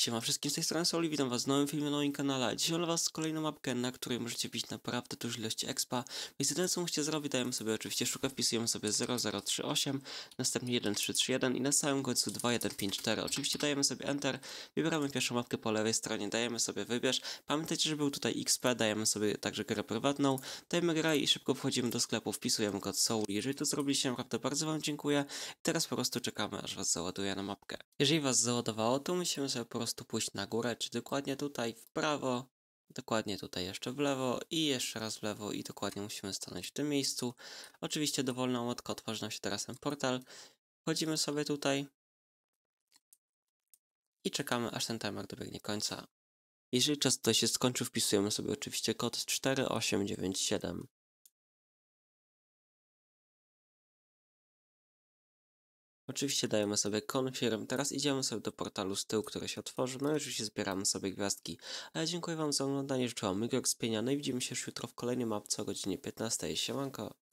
Siema wszystkim, z tej strony Soli, witam was w nowym filmie, na moim kanale. Dzisiaj dla was kolejną mapkę, na której możecie bić naprawdę dużą ilość expa. Więc jedyne co musicie zrobić, dajemy sobie oczywiście szukę, wpisujemy sobie 0038, następnie 1331 i na samym końcu 2154. Oczywiście dajemy sobie Enter, wybieramy pierwszą mapkę po lewej stronie, dajemy sobie wybierz. Pamiętajcie, że był tutaj XP, dajemy sobie także grę prywatną, dajemy grę i szybko wchodzimy do sklepu, wpisujemy kod Soul. Jeżeli to zrobiliście, naprawdę bardzo wam dziękuję. I teraz po prostu czekamy, aż was załaduje na mapkę. Jeżeli was załadowało, to musimy sobie po prostu prostu pójść na górę, czy dokładnie tutaj w prawo, dokładnie tutaj jeszcze w lewo i jeszcze raz w lewo i dokładnie musimy stanąć w tym miejscu. Oczywiście dowolną łódkę otworzy nam się teraz ten portal. Wchodzimy sobie tutaj i czekamy aż ten timer dobiegnie końca. Jeżeli czas tutaj się skończy, wpisujemy sobie oczywiście kod 4897. Oczywiście dajemy sobie confirm. Teraz idziemy sobie do portalu z tyłu, który się otworzy. No i oczywiście zbieramy sobie gwiazdki. A ja dziękuję Wam za oglądanie. Życzę Wam miłego spienia. No i widzimy się już jutro w kolejnym mapce o godzinie 15. Siemanko!